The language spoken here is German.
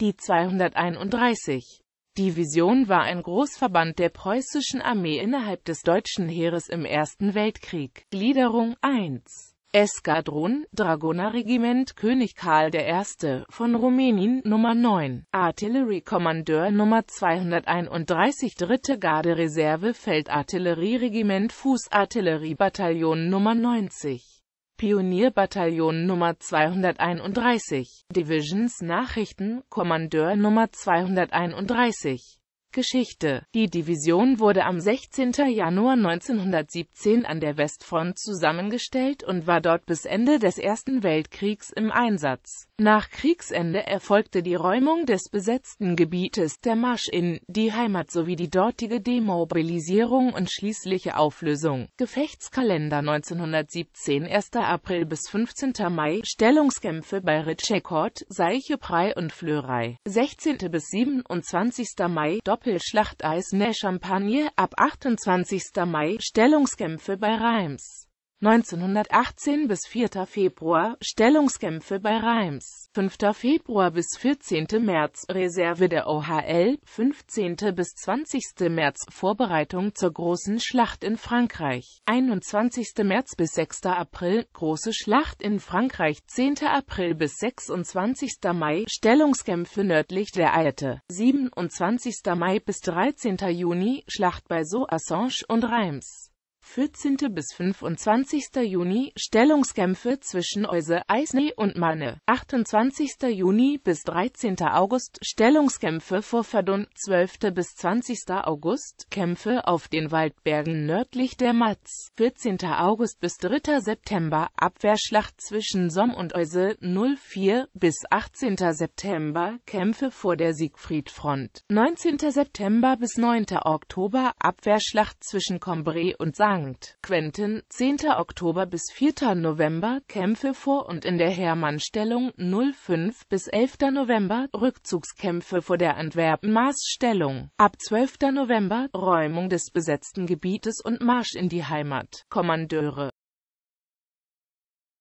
die 231. Division war ein Großverband der preußischen Armee innerhalb des deutschen Heeres im Ersten Weltkrieg. Gliederung 1 Eskadron, Dragonerregiment König Karl I. von Rumänien Nummer 9, Artilleriekommandeur Nummer 231 3. Gardereserve Feldartillerieregiment Fußartilleriebataillon Nummer 90 Pionierbataillon Nummer 231, Divisions Nachrichten, Kommandeur Nummer 231. Geschichte. Die Division wurde am 16. Januar 1917 an der Westfront zusammengestellt und war dort bis Ende des Ersten Weltkriegs im Einsatz. Nach Kriegsende erfolgte die Räumung des besetzten Gebietes, der Marsch in die Heimat sowie die dortige Demobilisierung und schließliche Auflösung. Gefechtskalender 1917 1. April bis 15. Mai Stellungskämpfe bei Ritschekord, Seicheprey und Flörey 16. bis 27. Mai Doppelschlachteis Eisner Champagne ab 28. Mai Stellungskämpfe bei Reims 1918 bis 4. Februar, Stellungskämpfe bei Reims, 5. Februar bis 14. März, Reserve der OHL, 15. bis 20. März, Vorbereitung zur großen Schlacht in Frankreich, 21. März bis 6. April, große Schlacht in Frankreich, 10. April bis 26. Mai, Stellungskämpfe nördlich der Alte, 27. Mai bis 13. Juni, Schlacht bei Soassange und Reims. 14. bis 25. Juni, Stellungskämpfe zwischen Euse, Eisney und Manne, 28. Juni bis 13. August, Stellungskämpfe vor Verdun, 12. bis 20. August, Kämpfe auf den Waldbergen nördlich der Matz, 14. August bis 3. September, Abwehrschlacht zwischen Somm und Euse, 04 bis 18. September, Kämpfe vor der Siegfriedfront, 19. September bis 9. Oktober, Abwehrschlacht zwischen Combray und Saint St. Quentin, 10. Oktober bis 4. November, Kämpfe vor und in der Hermannstellung, 05 bis 11. November, Rückzugskämpfe vor der Antwerpen-Maßstellung, ab 12. November, Räumung des besetzten Gebietes und Marsch in die Heimat, Kommandeure